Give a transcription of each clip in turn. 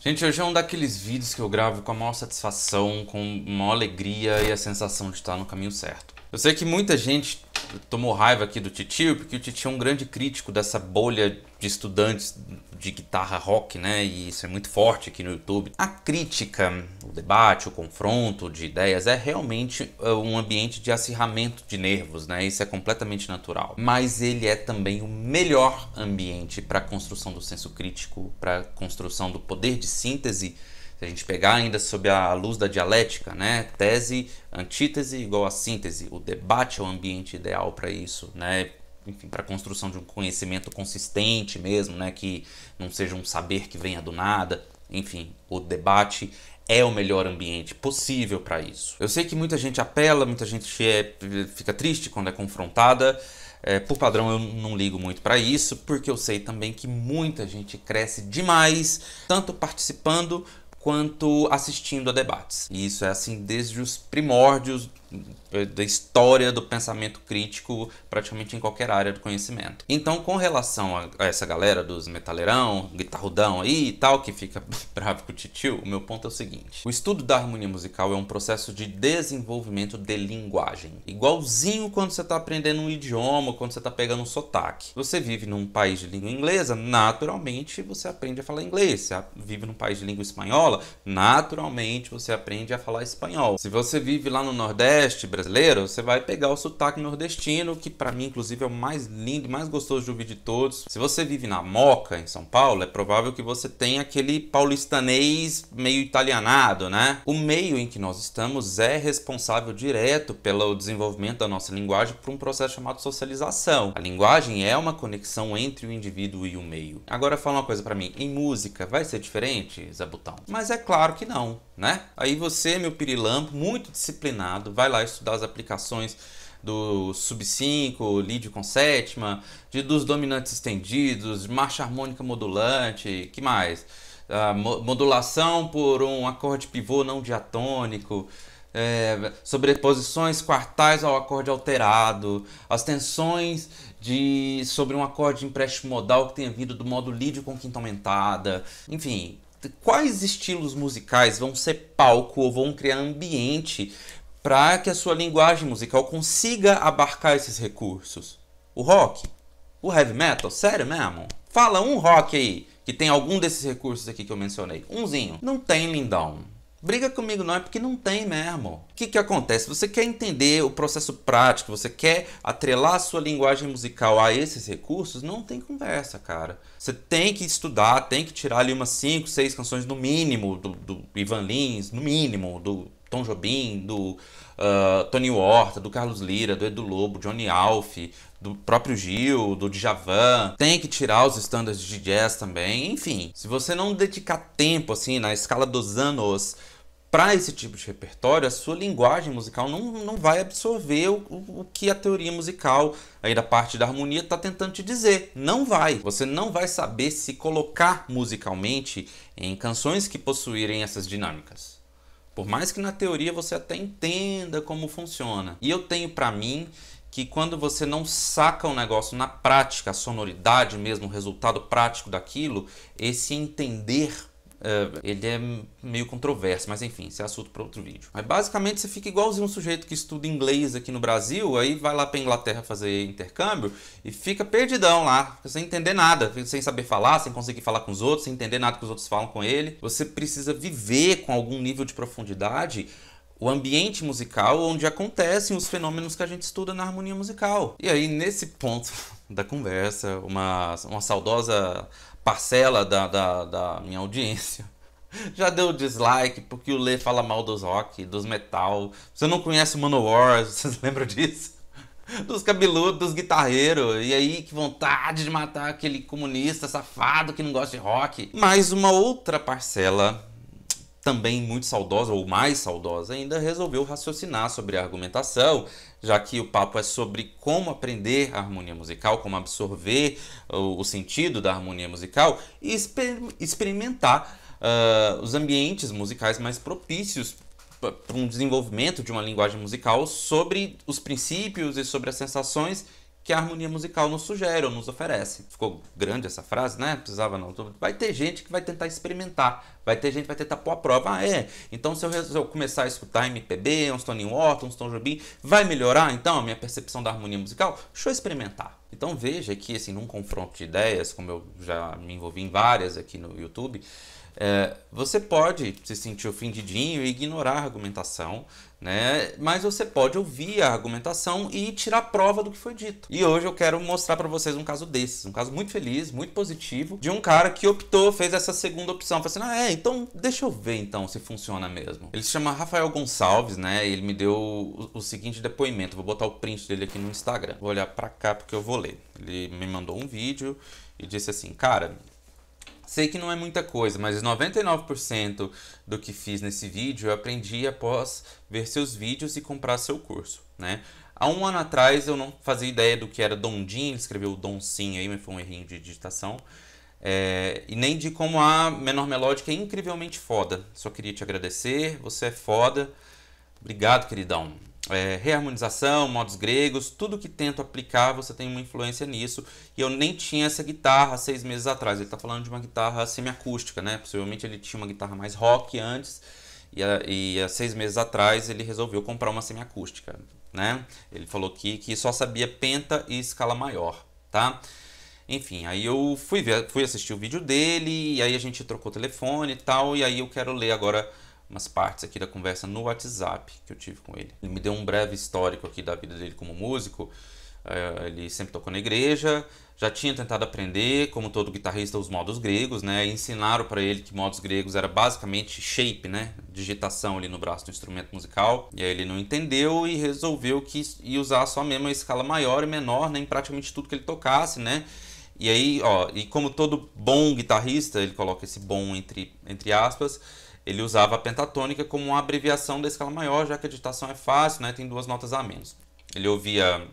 Gente, hoje é um daqueles vídeos que eu gravo com a maior satisfação, com a maior alegria e a sensação de estar no caminho certo. Eu sei que muita gente tomou raiva aqui do Titio, porque o Titio é um grande crítico dessa bolha de estudantes de guitarra rock, né? E isso é muito forte aqui no YouTube. A crítica, o debate, o confronto de ideias é realmente é, um ambiente de acirramento de nervos, né? Isso é completamente natural. Mas ele é também o melhor ambiente para a construção do senso crítico, para a construção do poder de síntese se a gente pegar ainda sob a luz da dialética, né? Tese, antítese igual a síntese. O debate é o ambiente ideal para isso, né? Enfim, para a construção de um conhecimento consistente mesmo, né? Que não seja um saber que venha do nada. Enfim, o debate é o melhor ambiente possível para isso. Eu sei que muita gente apela, muita gente é, fica triste quando é confrontada. É, por padrão, eu não ligo muito para isso, porque eu sei também que muita gente cresce demais, tanto participando quanto assistindo a debates. E isso é assim desde os primórdios da história do pensamento crítico praticamente em qualquer área do conhecimento. Então, com relação a, essa galera dos metaleirão, guitarrudão aí e tal, que fica bravo com o titio, o meu ponto é o seguinte. O estudo da harmonia musical é um processo de desenvolvimento de linguagem. Igualzinho quando você está aprendendo um idioma, quando você está pegando um sotaque. Você vive num país de língua inglesa, naturalmente você aprende a falar inglês. Você vive num país de língua espanhola, naturalmente você aprende a falar espanhol. Se você vive lá no Nordeste, Nordeste brasileiro, você vai pegar o sotaque nordestino, que para mim, inclusive, é o mais lindo, mais gostoso de ouvir de todos. Se você vive na Moca, em São Paulo, é provável que você tenha aquele paulistanês meio italianado, né? O meio em que nós estamos é responsável direto pelo desenvolvimento da nossa linguagem por um processo chamado socialização. A linguagem é uma conexão entre o indivíduo e o meio. Agora fala uma coisa para mim, em música vai ser diferente, Zabutão? Mas é claro que não né? Aí você, meu pirilampo, muito disciplinado, vai lá estudar as aplicações do sub 5, lídio com sétima, de, dos dominantes estendidos, marcha harmônica modulante, que mais? Ah, modulação por um acorde pivô não diatônico, é, sobreposições quartais ao acorde alterado, as tensões de sobre um acorde de empréstimo modal que tenha vindo do modo lídio com quinta aumentada, enfim, quais estilos musicais vão ser palco ou vão criar ambiente para que a sua linguagem musical consiga abarcar esses recursos? O rock? O heavy metal? Sério mesmo? Fala um rock aí que tem algum desses recursos aqui que eu mencionei. Umzinho. Não tem, lindão. Briga comigo não, é porque não tem mesmo. O que, que acontece? Você quer entender o processo prático, você quer atrelar a sua linguagem musical a esses recursos? Não tem conversa, cara. Você tem que estudar, tem que tirar ali umas 5, 6 canções no mínimo do, do Ivan Lins, no mínimo, do Tom Jobim, do uh, Tony Horta, do Carlos Lira, do Edu Lobo, Johnny Alf, do próprio Gil, do Djavan. Tem que tirar os standards de jazz também. Enfim, se você não dedicar tempo, assim, na escala dos anos para esse tipo de repertório, a sua linguagem musical não, não vai absorver o, o, o que a teoria musical, aí da parte da harmonia, está tentando te dizer. Não vai. Você não vai saber se colocar musicalmente em canções que possuírem essas dinâmicas. Por mais que na teoria você até entenda como funciona. E eu tenho para mim que quando você não saca o um negócio na prática, a sonoridade mesmo, o resultado prático daquilo, esse entender Uh, ele é meio controverso, mas enfim, esse é assunto para outro vídeo. Mas basicamente você fica igualzinho um sujeito que estuda inglês aqui no Brasil, aí vai lá para Inglaterra fazer intercâmbio e fica perdidão lá, sem entender nada, sem saber falar, sem conseguir falar com os outros, sem entender nada que os outros falam com ele. Você precisa viver com algum nível de profundidade o ambiente musical onde acontecem os fenômenos que a gente estuda na harmonia musical. E aí, nesse ponto da conversa, uma, uma saudosa parcela da, da, da minha audiência já deu dislike porque o Lê fala mal dos rock, dos metal. Você não conhece o Manowar, vocês lembram disso? Dos cabeludos, dos guitarreiros. E aí, que vontade de matar aquele comunista safado que não gosta de rock. Mas uma outra parcela também muito saudosa, ou mais saudosa ainda, resolveu raciocinar sobre a argumentação, já que o papo é sobre como aprender a harmonia musical, como absorver o, o sentido da harmonia musical e exper experimentar uh, os ambientes musicais mais propícios para um desenvolvimento de uma linguagem musical sobre os princípios e sobre as sensações que a harmonia musical nos sugere ou nos oferece. Ficou grande essa frase, né? Precisava não. Então, vai ter gente que vai tentar experimentar, vai ter gente que vai tentar pôr a prova. Ah, é. Então se eu, eu começar a escutar MPB, uns Tony Horton, uns Tom Jobim, vai melhorar então a minha percepção da harmonia musical? Deixa eu experimentar. Então veja que assim, num confronto de ideias, como eu já me envolvi em várias aqui no YouTube, é, você pode se sentir ofendidinho e ignorar a argumentação, né? Mas você pode ouvir a argumentação e tirar prova do que foi dito. E hoje eu quero mostrar para vocês um caso desses, um caso muito feliz, muito positivo, de um cara que optou, fez essa segunda opção, falou assim: "Ah, é, então deixa eu ver então se funciona mesmo". Ele se chama Rafael Gonçalves, né? Ele me deu o, o seguinte depoimento, vou botar o print dele aqui no Instagram. Vou olhar para cá porque eu vou ler. Ele me mandou um vídeo e disse assim: "Cara, Sei que não é muita coisa, mas 99% do que fiz nesse vídeo eu aprendi após ver seus vídeos e comprar seu curso, né? Há um ano atrás eu não fazia ideia do que era Dondin, ele escreveu Donsim aí, mas foi um errinho de digitação. É, e nem de como a menor melódica é incrivelmente foda. Só queria te agradecer, você é foda. Obrigado, queridão é, reharmonização, modos gregos, tudo que tento aplicar, você tem uma influência nisso. E eu nem tinha essa guitarra seis meses atrás. Ele está falando de uma guitarra semiacústica, né? Possivelmente ele tinha uma guitarra mais rock antes. E, a, e há seis meses atrás ele resolveu comprar uma semiacústica, né? Ele falou que, que só sabia penta e escala maior, tá? Enfim, aí eu fui, ver, fui assistir o vídeo dele, e aí a gente trocou telefone e tal, e aí eu quero ler agora umas partes aqui da conversa no WhatsApp que eu tive com ele. Ele me deu um breve histórico aqui da vida dele como músico. Eh, ele sempre tocou na igreja, já tinha tentado aprender, como todo guitarrista, os modos gregos, né? ensinaram para ele que modos gregos era basicamente shape, né? Digitação ali no braço do instrumento musical. E aí ele não entendeu e resolveu que ia usar só mesmo a escala maior e menor né? em praticamente tudo que ele tocasse, né? E aí, ó, e como todo bom guitarrista, ele coloca esse bom entre, entre aspas, ele usava a pentatônica como uma abreviação da escala maior, já que a ditação é fácil, né? tem duas notas a menos. Ele ouvia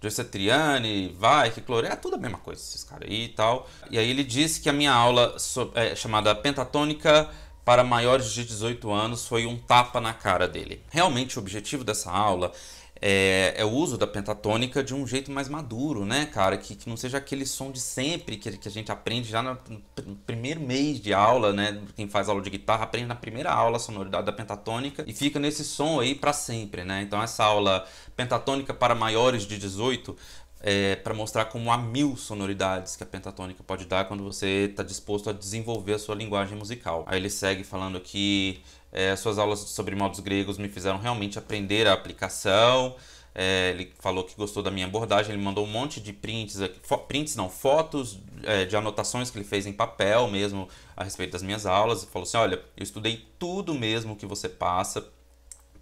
Joyce Triani, Weick, Clore, é tudo a mesma coisa, esses caras aí e tal. E aí ele disse que a minha aula, é, chamada Pentatônica para maiores de 18 anos, foi um tapa na cara dele. Realmente o objetivo dessa aula é, é, o uso da pentatônica de um jeito mais maduro, né, cara? Que, que não seja aquele som de sempre que, que a gente aprende já no, no primeiro mês de aula, né? Quem faz aula de guitarra aprende na primeira aula a sonoridade da pentatônica e fica nesse som aí para sempre, né? Então essa aula pentatônica para maiores de 18 é, para mostrar como há mil sonoridades que a pentatônica pode dar quando você está disposto a desenvolver a sua linguagem musical. Aí ele segue falando que é, suas aulas sobre modos gregos me fizeram realmente aprender a aplicação. É, ele falou que gostou da minha abordagem, ele mandou um monte de prints, aqui, prints não, fotos é, de anotações que ele fez em papel mesmo a respeito das minhas aulas. E falou assim: olha, eu estudei tudo mesmo que você passa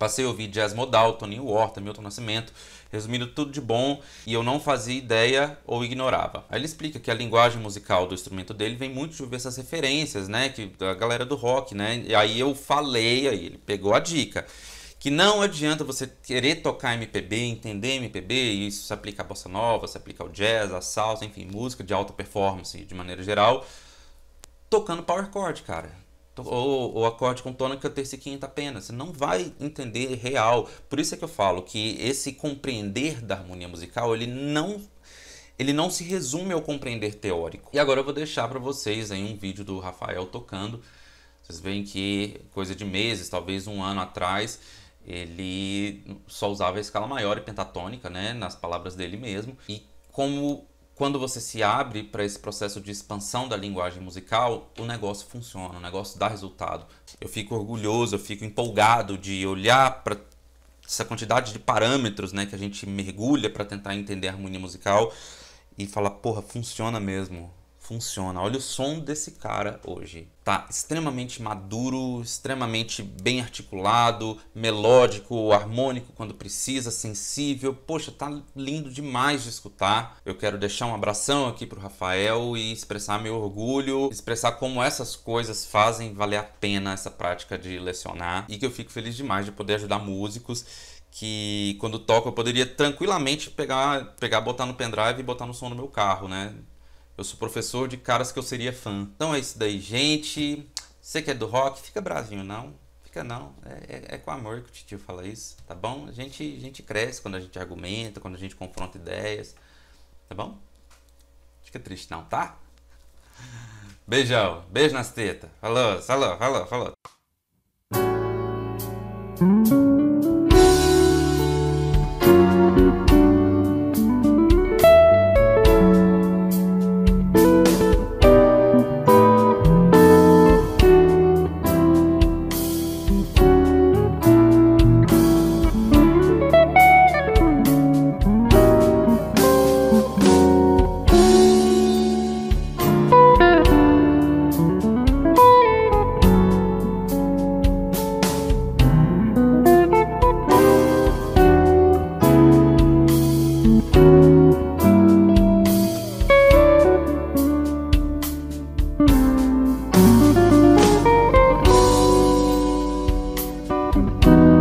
Passei a ouvir jazz modal, Tony Horta, Milton Nascimento, resumindo tudo de bom, e eu não fazia ideia ou ignorava. Aí ele explica que a linguagem musical do instrumento dele vem muito de ver essas referências, né, que da galera do rock, né? E aí eu falei, aí ele pegou a dica que não adianta você querer tocar MPB, entender MPB, e isso se aplica à bossa nova, se aplica ao jazz, à salsa, enfim, música de alta performance de maneira geral, tocando power chord, cara. Então, ou, ou acorde com tônica, terça e quinta apenas. Você não vai entender real. Por isso é que eu falo que esse compreender da harmonia musical, ele não ele não se resume ao compreender teórico. E agora eu vou deixar para vocês aí um vídeo do Rafael tocando. Vocês veem que coisa de meses, talvez um ano atrás, ele só usava a escala maior e pentatônica, né, nas palavras dele mesmo. E como quando você se abre para esse processo de expansão da linguagem musical, o negócio funciona, o negócio dá resultado. Eu fico orgulhoso, eu fico empolgado de olhar para essa quantidade de parâmetros né, que a gente mergulha para tentar entender a harmonia musical e falar, porra, funciona mesmo funciona. Olha o som desse cara hoje. Tá extremamente maduro, extremamente bem articulado, melódico, harmônico quando precisa, sensível. Poxa, tá lindo demais de escutar. Eu quero deixar um abração aqui pro Rafael e expressar meu orgulho, expressar como essas coisas fazem valer a pena essa prática de lecionar e que eu fico feliz demais de poder ajudar músicos que quando toco eu poderia tranquilamente pegar, pegar, botar no pendrive e botar no som no meu carro, né? Eu sou professor de caras que eu seria fã. Então é isso daí, gente. Você que é do rock, fica bravinho, não. Fica não. É, é, é com amor que o tio fala isso, tá bom? A gente, a gente cresce quando a gente argumenta, quando a gente confronta ideias, tá bom? Fica triste não, tá? Beijão. Beijo nas tetas. Falou, falou, falou, falou. Thank you.